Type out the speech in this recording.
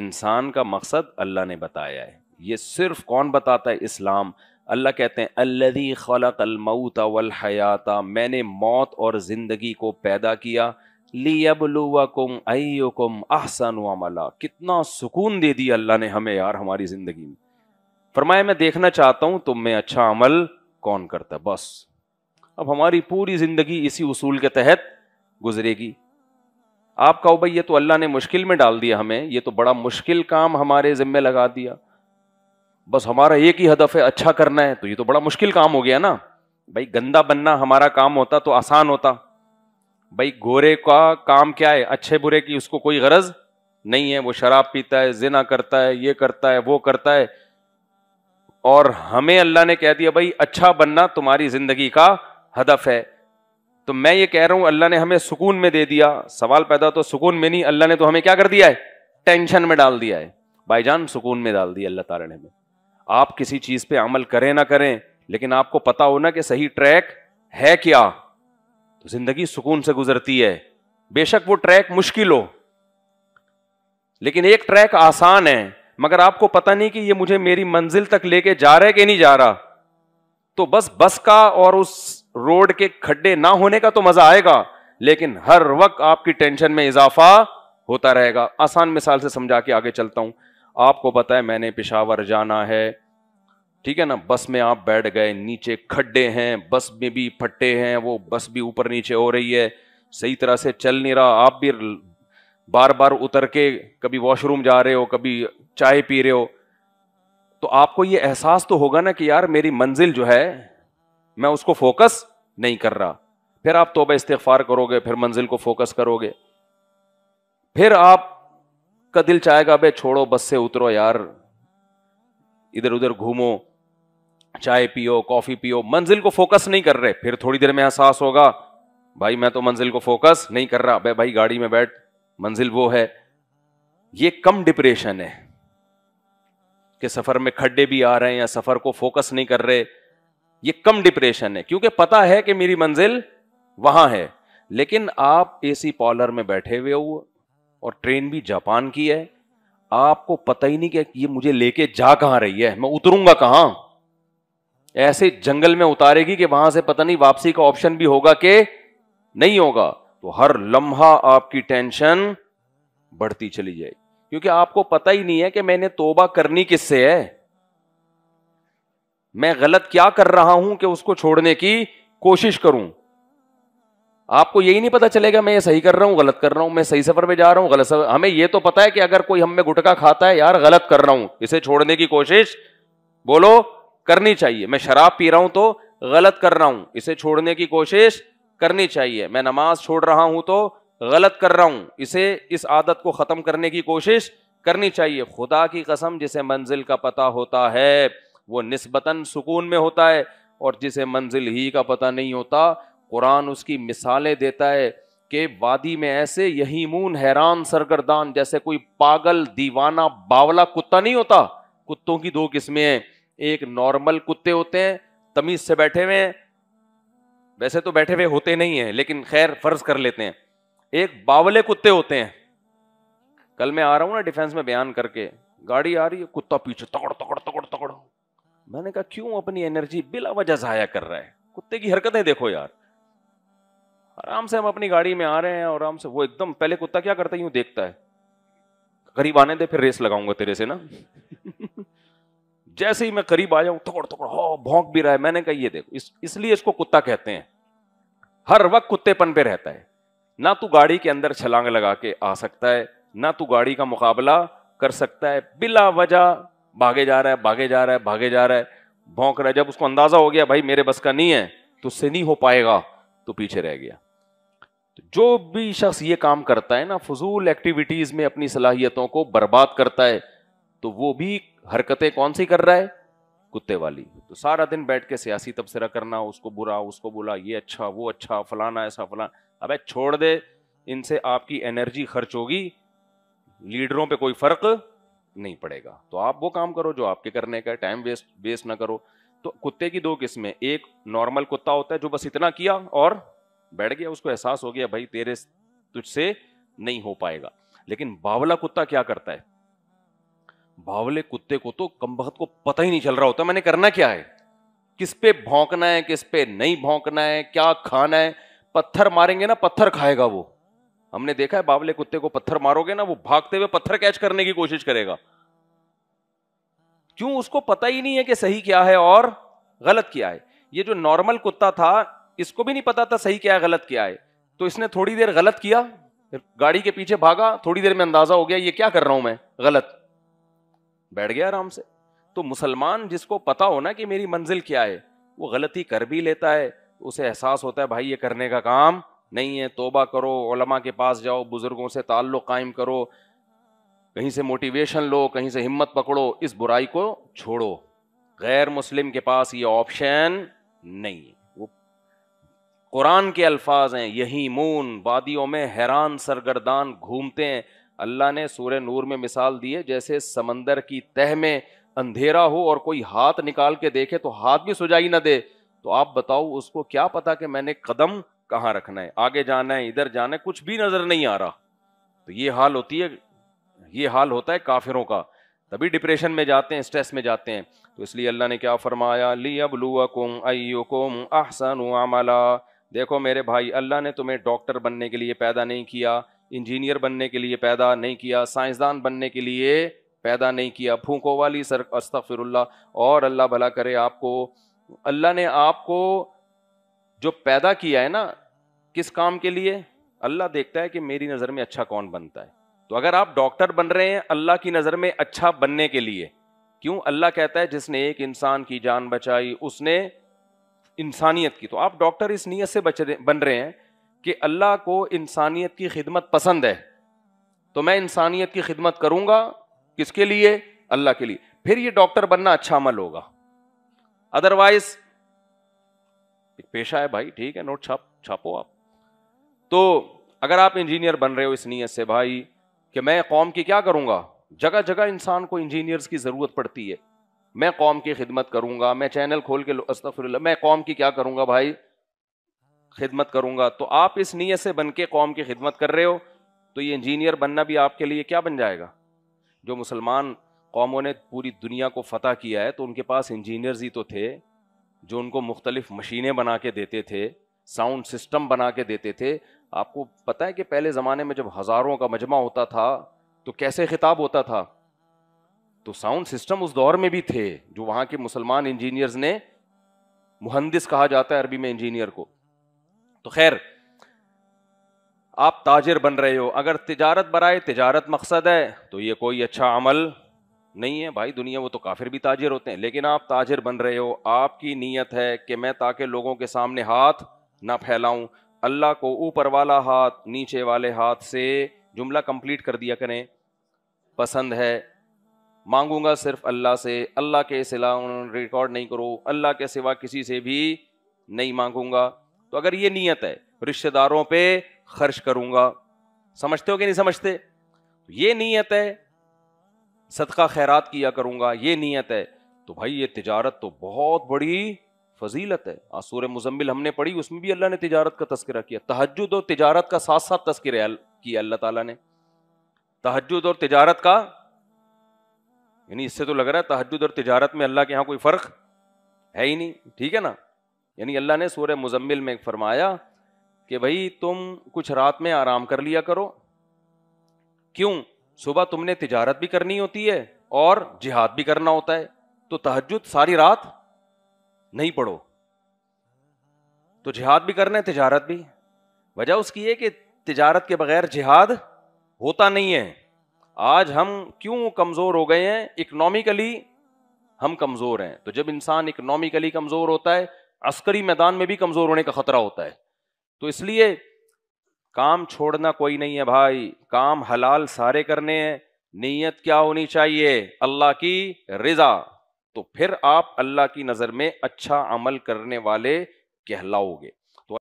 انسان کا مقصد اللہ نے بتایا ہے یہ صرف کون بتاتا ہے اسلام اللہ کہتے ہیں اللہ خلق الموت والحیات میں نے موت اور زندگی کو پیدا کیا لیبلوکم کم احسن عملا کتنا سکون دے دی اللہ نے ہمیں یار ہماری زندگی میں فرمایا میں دیکھنا چاہتا ہوں تم میں اچھا عمل کون کرتا ہے بس اب ہماری پوری زندگی اسی اصول کے تحت گزرے گی آپ کہو بھائی یہ تو اللہ نے مشکل میں ڈال دیا ہمیں یہ تو بڑا مشکل کام ہمارے ذمے لگا دیا بس ہمارا ایک ہی ہدف ہے اچھا کرنا ہے تو یہ تو بڑا مشکل کام ہو گیا نا بھائی گندا بننا ہمارا کام ہوتا تو آسان ہوتا بھائی گورے کا کام کیا ہے اچھے برے کی اس کو کوئی غرض نہیں ہے وہ شراب پیتا ہے زنا کرتا ہے یہ کرتا ہے وہ کرتا ہے اور ہمیں اللہ نے کہہ دیا بھائی اچھا بننا تمہاری زندگی کا ہدف ہے تو میں یہ کہہ رہا ہوں اللہ نے ہمیں سکون میں دے دیا سوال پیدا تو سکون میں نہیں اللہ نے تو ہمیں کیا کر دیا ہے ٹینشن میں ڈال دیا ہے بھائی جان سکون میں ڈال دیا اللہ تعالیٰ نے ہمیں آپ کسی چیز پہ عمل کریں نہ کریں لیکن آپ کو پتا ہونا کہ صحیح ٹریک ہے کیا تو زندگی سکون سے گزرتی ہے بے شک وہ ٹریک مشکل ہو لیکن ایک ٹریک آسان ہے مگر آپ کو پتا نہیں کہ یہ مجھے میری منزل تک لے کے جا رہا ہے کہ نہیں جا رہا تو بس بس کا اور اس روڈ کے کھڈے نہ ہونے کا تو مزہ آئے گا لیکن ہر وقت آپ کی ٹینشن میں اضافہ ہوتا رہے گا آسان مثال سے سمجھا کے آگے چلتا ہوں آپ کو پتا ہے میں نے پشاور جانا ہے ٹھیک ہے نا بس میں آپ بیٹھ گئے نیچے کھڈے ہیں بس میں بھی پھٹے ہیں وہ بس بھی اوپر نیچے ہو رہی ہے صحیح طرح سے چل نہیں رہا آپ بھی بار بار اتر کے کبھی واش روم جا رہے ہو کبھی چائے پی رہے ہو تو آپ کو یہ احساس تو ہوگا نا کہ یار میری منزل جو ہے میں اس کو فوکس نہیں کر رہا پھر آپ توبہ استغفار کرو گے پھر منزل کو فوکس کرو گے پھر آپ کا دل چاہے گا چھوڑو بس سے اترو یار ادھر ادھر گھومو چائے پیو کافی پیو منزل کو فوکس نہیں کر رہے پھر تھوڑی دیر میں احساس ہوگا بھائی میں تو منزل کو فوکس نہیں کر رہا بھائی گاڑی میں بیٹھ منزل وہ ہے یہ کم ڈپریشن ہے کہ سفر میں کھڈے بھی آ رہے ہیں یا سفر کو فوکس نہیں کر رہے یہ کم ڈپریشن ہے کیونکہ پتا ہے کہ میری منزل وہاں ہے لیکن آپ اے سی پارلر میں بیٹھے ہوئے ہو اور ٹرین بھی جاپان کی ہے آپ کو پتا ہی نہیں کہ یہ مجھے لے کے جا کہاں رہی ہے میں اتروں گا کہاں ایسے جنگل میں اتارے گی کہ وہاں سے پتا نہیں واپسی کا آپشن بھی ہوگا کہ نہیں ہوگا تو ہر لمحہ آپ کی ٹینشن بڑھتی چلی جائے گی کیونکہ آپ کو پتا ہی نہیں ہے کہ میں نے توبہ کرنی کس سے ہے میں غلط کیا کر رہا ہوں کہ اس کو چھوڑنے کی کوشش کروں آپ کو یہی نہیں پتا چلے گا میں یہ صحیح کر رہا ہوں غلط کر رہا ہوں میں صحیح سفر پہ جا رہا ہوں غلط سفر ہمیں یہ تو پتا ہے کہ اگر کوئی ہم میں گٹکا کھاتا ہے یار غلط کر رہا ہوں اسے چھوڑنے کی کوشش بولو کرنی چاہیے میں شراب پی رہا ہوں تو غلط کر رہا ہوں اسے چھوڑنے کی کوشش کرنی چاہیے میں نماز چھوڑ رہا ہوں تو غلط کر رہا ہوں اسے اس عادت کو ختم کرنے کی کوشش کرنی چاہیے خدا کی قسم جسے منزل کا پتا ہوتا ہے وہ نسبتاً سکون میں ہوتا ہے اور جسے منزل ہی کا پتہ نہیں ہوتا قرآن اس کی مثالیں دیتا ہے کہ وادی میں ایسے یہی مون حیران سرگردان جیسے کوئی پاگل دیوانہ باولا کتا نہیں ہوتا کتوں کی دو قسمیں ہیں ایک نارمل کتے ہوتے ہیں تمیز سے بیٹھے ہوئے ہیں ویسے تو بیٹھے ہوئے ہوتے نہیں ہیں لیکن خیر فرض کر لیتے ہیں ایک باولے کتے ہوتے ہیں کل میں آ رہا ہوں نا ڈیفینس میں بیان کر کے گاڑی آ رہی ہے کتا پیچھے تکڑ تکڑ تکڑ تکڑ میں نے کہا کیوں اپنی انرجی بلا وجہ ضائع کر رہا ہے کتے کی حرکتیں دیکھو یار آرام سے ہم اپنی گاڑی میں آ رہے ہیں آرام سے وہ ایک دم پہلے کتا کیا کرتا ہے ہے یوں دیکھتا قریب آنے دے پھر ریس لگاؤں گا تیرے سے نا جیسے ہی میں قریب آ جاؤں تھوڑا تھوڑا ہو بھونک بھی رہا ہے میں نے کہا یہ دیکھو اس اس لیے اس کو کتا کہتے ہیں ہر وقت کتے پن پہ رہتا ہے نہ تو گاڑی کے اندر چھلانگ لگا کے آ سکتا ہے نہ تو گاڑی کا مقابلہ کر سکتا ہے بلا وجہ بھاگے جا رہا ہے بھاگے جا رہا ہے بھاگے جا رہا ہے بھونک رہا ہے جب اس کو اندازہ ہو گیا بھائی میرے بس کا نہیں ہے تو اس سے نہیں ہو پائے گا تو پیچھے رہ گیا جو بھی شخص یہ کام کرتا ہے نا فضول ایکٹیویٹیز میں اپنی صلاحیتوں کو برباد کرتا ہے تو وہ بھی حرکتیں کون سی کر رہا ہے کتے والی تو سارا دن بیٹھ کے سیاسی تبصرہ کرنا اس کو برا اس کو بولا یہ اچھا وہ اچھا فلانا ایسا فلانا اب چھوڑ دے ان سے آپ کی انرجی خرچ ہوگی لیڈروں پہ کوئی فرق نہیں پڑے گا تو آپ وہ کام کرو جو آپ کے کرنے کا ٹائم ویسٹ ویسٹ نہ کرو تو کتے کی دو قسمیں ایک نارمل کتا ہوتا ہے جو بس اتنا کیا اور بیٹھ گیا اس کو احساس ہو گیا بھائی تیرے تجھ سے نہیں ہو پائے گا لیکن باولا کتا کیا کرتا ہے باولے کتے کو تو کم بہت کو پتہ ہی نہیں چل رہا ہوتا میں نے کرنا کیا ہے کس پہ بھونکنا ہے کس پہ نہیں بھونکنا ہے کیا کھانا ہے پتھر ماریں گے نا پتھر کھائے گا وہ ہم نے دیکھا ہے باولے کتے کو پتھر مارو گے نا وہ بھاگتے ہوئے پتھر کیچ کرنے کی کوشش کرے گا کیوں اس کو پتا ہی نہیں ہے کہ صحیح کیا ہے اور غلط کیا ہے یہ جو نارمل کتا تھا اس کو بھی نہیں پتا تھا صحیح کیا ہے غلط کیا ہے تو اس نے تھوڑی دیر غلط کیا گاڑی کے پیچھے بھاگا تھوڑی دیر میں اندازہ ہو گیا یہ کیا کر رہا ہوں میں غلط بیٹھ گیا آرام سے تو مسلمان جس کو پتا ہونا کہ میری منزل کیا ہے وہ غلطی کر بھی لیتا ہے اسے احساس ہوتا ہے بھائی یہ کرنے کا کام نہیں ہے توبہ کرو علماء کے پاس جاؤ بزرگوں سے تعلق قائم کرو کہیں سے موٹیویشن لو کہیں سے ہمت پکڑو اس برائی کو چھوڑو غیر مسلم کے پاس یہ آپشن نہیں وہ قرآن کے الفاظ ہیں یہی مون وادیوں میں حیران سرگردان گھومتے ہیں اللہ نے سورہ نور میں مثال دیے جیسے سمندر کی تہ میں اندھیرا ہو اور کوئی ہاتھ نکال کے دیکھے تو ہاتھ بھی سجائی نہ دے تو آپ بتاؤ اس کو کیا پتا کہ میں نے قدم کہاں رکھنا ہے آگے جانا ہے ادھر جانا ہے کچھ بھی نظر نہیں آ رہا تو یہ حال ہوتی ہے یہ حال ہوتا ہے کافروں کا تبھی ڈپریشن میں جاتے ہیں اسٹریس میں جاتے ہیں تو اس لیے اللہ نے کیا فرمایا لی اب لو کم ائی کم احسن دیکھو میرے بھائی اللہ نے تمہیں ڈاکٹر بننے کے لیے پیدا نہیں کیا انجینئر بننے کے لیے پیدا نہیں کیا سائنسدان بننے کے لیے پیدا نہیں کیا پھونکو والی سر استفر اللہ اور اللہ بھلا کرے آپ کو اللہ نے آپ کو جو پیدا کیا ہے نا کس کام کے لیے اللہ دیکھتا ہے کہ میری نظر میں اچھا کون بنتا ہے تو اگر آپ ڈاکٹر بن رہے ہیں اللہ کی نظر میں اچھا بننے کے لیے کیوں اللہ کہتا ہے جس نے ایک انسان کی جان بچائی اس نے انسانیت کی تو آپ ڈاکٹر اس نیت سے بن رہے ہیں کہ اللہ کو انسانیت کی خدمت پسند ہے تو میں انسانیت کی خدمت کروں گا کس کے لیے اللہ کے لیے پھر یہ ڈاکٹر بننا اچھا عمل ہوگا ادروائز ایک پیشہ ہے بھائی ٹھیک ہے نوٹ چھاپ چھاپو آپ تو اگر آپ انجینئر بن رہے ہو اس نیت سے بھائی کہ میں قوم کی کیا کروں گا جگہ جگہ انسان کو انجینئرس کی ضرورت پڑتی ہے میں قوم کی خدمت کروں گا میں چینل کھول کے اللہ میں قوم کی کیا کروں گا بھائی خدمت کروں گا تو آپ اس نیت سے بن کے قوم کی خدمت کر رہے ہو تو یہ انجینئر بننا بھی آپ کے لیے کیا بن جائے گا جو مسلمان قوموں نے پوری دنیا کو فتح کیا ہے تو ان کے پاس انجینئرز ہی تو تھے جو ان کو مختلف مشینیں بنا کے دیتے تھے ساؤنڈ سسٹم بنا کے دیتے تھے آپ کو پتہ ہے کہ پہلے زمانے میں جب ہزاروں کا مجمع ہوتا تھا تو کیسے خطاب ہوتا تھا تو ساؤنڈ سسٹم اس دور میں بھی تھے جو وہاں کے مسلمان انجینئرز نے مہندس کہا جاتا ہے عربی میں انجینئر کو تو خیر آپ تاجر بن رہے ہو اگر تجارت برائے تجارت مقصد ہے تو یہ کوئی اچھا عمل نہیں ہے بھائی دنیا وہ تو کافر بھی تاجر ہوتے ہیں لیکن آپ تاجر بن رہے ہو آپ کی نیت ہے کہ میں تاکہ لوگوں کے سامنے ہاتھ نہ پھیلاؤں اللہ کو اوپر والا ہاتھ نیچے والے ہاتھ سے جملہ کمپلیٹ کر دیا کریں پسند ہے مانگوں گا صرف اللہ سے اللہ کے سلا ریکارڈ نہیں کرو اللہ کے سوا کسی سے بھی نہیں مانگوں گا تو اگر یہ نیت ہے رشتے داروں پہ خرچ کروں گا سمجھتے ہو کہ نہیں سمجھتے یہ نیت ہے صدقہ خیرات کیا کروں گا یہ نیت ہے تو بھائی یہ تجارت تو بہت بڑی فضیلت ہے آ مزمل ہم نے پڑھی اس میں بھی اللہ نے تجارت کا تذکرہ کیا تحجد اور تجارت کا ساتھ ساتھ تذکرہ کیا اللہ تعالیٰ نے تحجد اور تجارت کا یعنی اس سے تو لگ رہا ہے تحجد اور تجارت میں اللہ کے یہاں کوئی فرق ہے ہی نہیں ٹھیک ہے نا یعنی اللہ نے سورہ مزمل میں فرمایا کہ بھائی تم کچھ رات میں آرام کر لیا کرو کیوں صبح تم نے تجارت بھی کرنی ہوتی ہے اور جہاد بھی کرنا ہوتا ہے تو تحجد ساری رات نہیں پڑھو تو جہاد بھی کرنا ہے تجارت بھی وجہ اس کی ہے کہ تجارت کے بغیر جہاد ہوتا نہیں ہے آج ہم کیوں کمزور ہو گئے ہیں اکنامیکلی ہم کمزور ہیں تو جب انسان اکنامیکلی کمزور ہوتا ہے عسکری میدان میں بھی کمزور ہونے کا خطرہ ہوتا ہے تو اس لیے کام چھوڑنا کوئی نہیں ہے بھائی کام حلال سارے کرنے ہیں نیت کیا ہونی چاہیے اللہ کی رضا تو پھر آپ اللہ کی نظر میں اچھا عمل کرنے والے کہلاؤ گے